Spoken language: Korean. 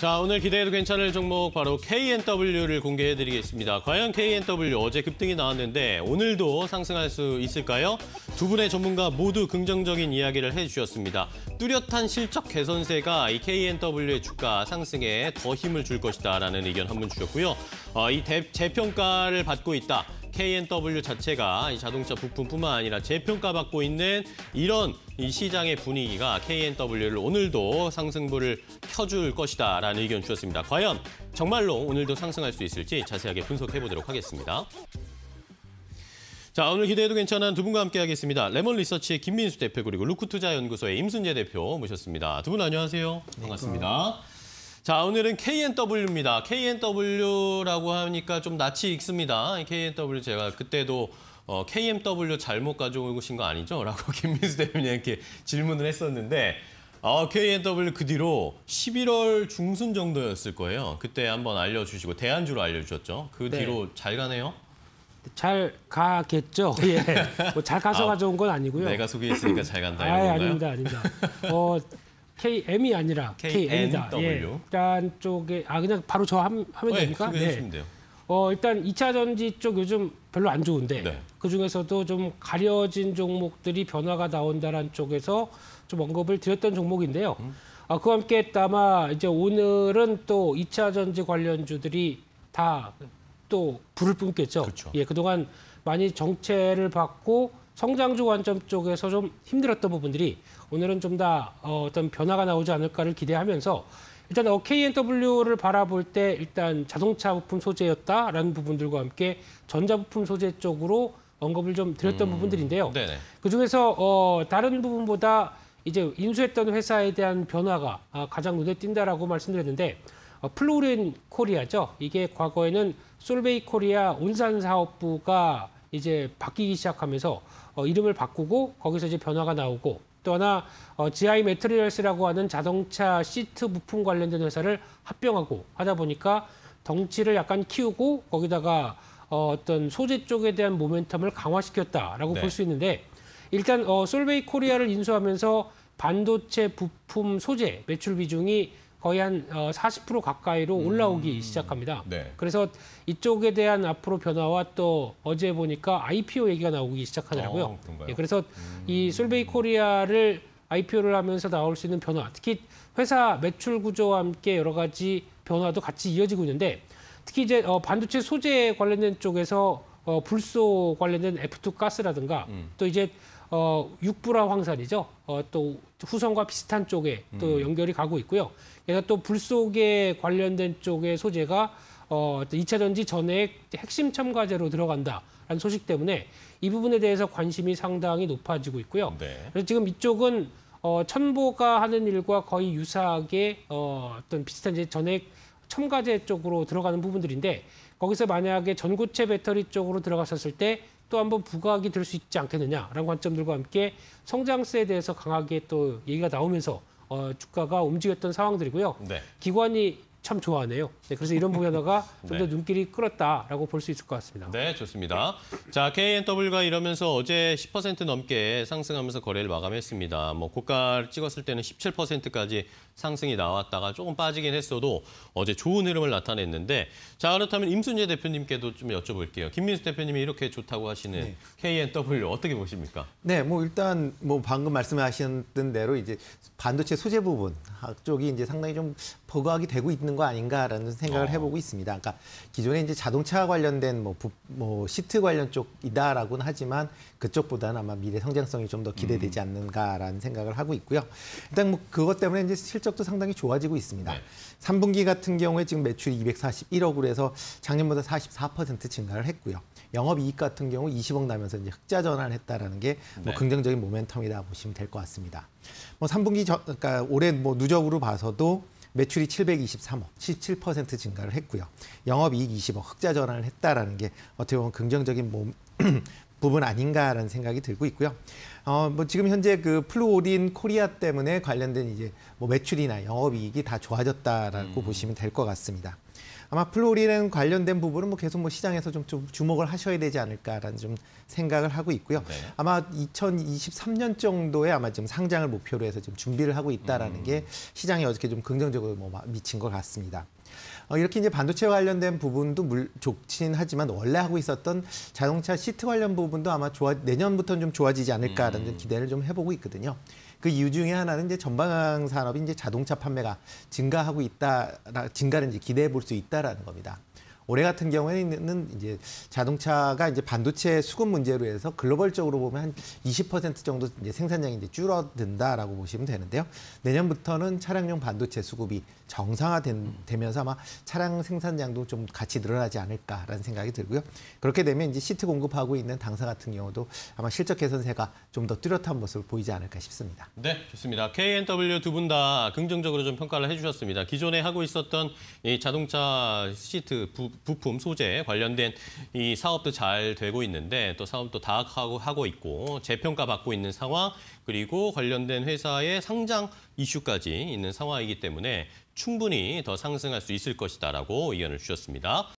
자, 오늘 기대해도 괜찮을 종목 바로 KNW를 공개해드리겠습니다. 과연 KNW 어제 급등이 나왔는데 오늘도 상승할 수 있을까요? 두 분의 전문가 모두 긍정적인 이야기를 해주셨습니다. 뚜렷한 실적 개선세가 이 KNW의 주가 상승에 더 힘을 줄 것이다라는 의견 한 분 주셨고요. 어, 이 대, 재평가를 받고 있다. KNW 자체가 자동차 부품뿐만 아니라 재평가받고 있는 이런 이 시장의 분위기가 KNW를 오늘도 상승부를 켜줄 것이다라는 의견 주셨습니다. 과연 정말로 오늘도 상승할 수 있을지 자세하게 분석해보도록 하겠습니다. 자, 오늘 기대해도 괜찮은 두 분과 함께 하겠습니다. 레몬 리서치의 김민수 대표 그리고 루크투자연구소의 임순재 대표 모셨습니다. 두 분 안녕하세요. 네, 반갑습니다. 어. 자, 오늘은 KNW입니다. KNW라고 하니까 좀 낯이 익습니다. KNW 제가 그때도 어, KMW 잘못 가져오신 거 아니죠? 라고 김민수 대변인게 질문을 했었는데 어, KNW 그 뒤로 11월 중순 정도였을 거예요. 그때 한번 알려주시고 대안주로 알려주셨죠. 그 네. 뒤로 잘 가네요. 잘 가겠죠. 예. 뭐 잘 가서 아, 가져온 건 아니고요. 내가 소개했으니까 잘 간다 이런 아, 건가요? 아닙니다, 아닙니다. 어, KM이 아니라 KM이다. KNW. 예. 일단 쪽에 아 그냥 바로 저 하면 네, 됩니까? 네. 어 일단 2차 전지 쪽 요즘 별로 안 좋은데 네. 그 중에서도 좀 가려진 종목들이 변화가 나온다는 쪽에서 좀 언급을 드렸던 종목인데요. 음. 아, 그와 함께 아마 이제 오늘은 또 2차 전지 관련주들이 다 또 불을 뿜겠죠. 그렇죠. 예, 그동안 많이 정체를 받고 성장주 관점 쪽에서 좀 힘들었던 부분들이 오늘은 좀 다 어, 어떤 변화가 나오지 않을까를 기대하면서 일단 OKNW를 어, 바라볼 때 일단 자동차 부품 소재였다라는 부분들과 함께 전자부품 소재 쪽으로 언급을 좀 드렸던 음, 부분들인데요. 네네. 그중에서 어, 다른 부분보다 이제 인수했던 회사에 대한 변화가 아, 가장 눈에 띈다라고 말씀드렸는데 어, 플로렌 코리아죠. 이게 과거에는 솔베이 코리아 온산 사업부가 이제 바뀌기 시작하면서 어, 이름을 바꾸고 거기서 이제 변화가 나오고 또 하나 어, GI 메트리얼스라고 하는 자동차 시트 부품 관련된 회사를 합병하고 하다 보니까 덩치를 약간 키우고 거기다가 어, 어떤 소재 쪽에 대한 모멘텀을 강화시켰다라고 네. 볼수 있는데 일단 어, 솔베이 코리아를 인수하면서 반도체 부품 소재 매출 비중이 거의 한 40% 어, 가까이로 음. 올라오기 음. 시작합니다. 네. 그래서 이쪽에 대한 앞으로 변화와 또 어제 보니까 IPO 얘기가 나오기 시작하더라고요. 어, 예, 그래서 음. 이 솔베이 코리아를 IPO를 하면서 나올 수 있는 변화, 특히 회사 매출 구조와 함께 여러 가지 변화도 같이 이어지고 있는데 특히 이제 어, 반도체 소재 관련된 쪽에서 어, 불소 관련된 F2 가스라든가 음. 또 이제 어, 육부라 황산이죠. 어, 또 후성과 비슷한 쪽에 또 음. 연결이 가고 있고요. 그래서 또 불속에 관련된 쪽의 소재가 어, 2차 전지 전액 핵심 첨가제로 들어간다라는 소식 때문에 이 부분에 대해서 관심이 상당히 높아지고 있고요. 네. 그래서 지금 이쪽은 어, 천보가 하는 일과 거의 유사하게 어, 어떤 비슷한 이제 전액 첨가제 쪽으로 들어가는 부분들인데 거기서 만약에 전고체 배터리 쪽으로 들어가셨을 때 또 한번 부각이 될 수 있지 않겠느냐라는 관점들과 함께 성장세에 대해서 강하게 또 얘기가 나오면서 어, 주가가 움직였던 상황들이고요. 네. 기관이 참 좋아하네요. 네, 그래서 이런 부분에다가 좀더 네. 눈길이 끌었다라고 볼 수 있을 것 같습니다. 네, 좋습니다. 자, KNW가 이러면서 어제 10% 넘게 상승하면서 거래를 마감했습니다. 뭐 고가를 찍었을 때는 17%까지 상승이 나왔다가 조금 빠지긴 했어도 어제 좋은 흐름을 나타냈는데 자, 그렇다면 임순재 대표님께도 좀 여쭤볼게요. 김민수 대표님이 이렇게 좋다고 하시는 네. KNW 어떻게 보십니까? 네, 뭐 일단 뭐 방금 말씀하셨던 대로 이제 반도체 소재 부분 아, 쪽이 이제 상당히 좀 버거하게 되고 있는 있는 거 아닌가라는 생각을 어. 해보고 있습니다. 그러니까 기존에 이제 자동차 관련된 뭐, 부, 뭐 시트 관련 쪽이다라고는 하지만 그쪽보다는 아마 미래 성장성이 좀 더 기대되지 음. 않는가라는 생각을 하고 있고요. 일단 뭐 그것 때문에 이제 실적도 상당히 좋아지고 있습니다. 네. 3분기 같은 경우에 지금 매출이 241억으로 해서 작년보다 44% 증가를 했고요. 영업이익 같은 경우 20억 나면서 이제 흑자 전환했다라는 게뭐 네. 긍정적인 모멘텀이다 보시면 될 것 같습니다. 뭐 3분기 저, 그러니까 올해 뭐 누적으로 봐서도 매출이 723억, 17% 증가를 했고요. 영업이익 20억 흑자 전환을 했다라는 게 어떻게 보면 긍정적인 몸, 부분 아닌가라는 생각이 들고 있고요. 어, 뭐 지금 현재 그 플루오린 코리아 때문에 관련된 이제 뭐 매출이나 영업이익이 다 좋아졌다라고 음. 보시면 될 것 같습니다. 아마 플로리는 관련된 부분은 뭐 계속 뭐 시장에서 좀, 좀 주목을 하셔야 되지 않을까라는 좀 생각을 하고 있고요. 네. 아마 2023년 정도에 아마 좀 상장을 목표로 해서 좀 준비를 하고 있다라는 음. 게 시장에 어저께 좀 긍정적으로 뭐 미친 것 같습니다. 어, 이렇게 이제 반도체 관련된 부분도 물, 좋긴 하지만 원래 하고 있었던 자동차 시트 관련 부분도 아마 좋아, 내년부터는 좀 좋아지지 않을까라는 음. 기대를 좀 해보고 있거든요. 그 이유 중에 하나는 이제 전방 산업이 이제 자동차 판매가 증가하고 있다, 증가를 이제 기대해 볼 수 있다라는 겁니다. 올해 같은 경우에는 이제 자동차가 이제 반도체 수급 문제로 해서 글로벌적으로 보면 한 20% 정도 이제 생산량이 이제 줄어든다라고 보시면 되는데요. 내년부터는 차량용 반도체 수급이 정상화되면서 아마 차량 생산량도 좀 같이 늘어나지 않을까라는 생각이 들고요. 그렇게 되면 이제 시트 공급하고 있는 당사 같은 경우도 아마 실적 개선세가 좀 더 뚜렷한 모습을 보이지 않을까 싶습니다. 네, 좋습니다. KNW 두 분 다 긍정적으로 좀 평가를 해주셨습니다. 기존에 하고 있었던 이 자동차 시트 부, 부품 소재 관련된 이 사업도 잘 되고 있는데 또 사업도 다각하고 하고 있고 재평가 받고 있는 상황 그리고 관련된 회사의 상장 이슈까지 있는 상황이기 때문에 충분히 더 상승할 수 있을 것이다라고 의견을 주셨습니다.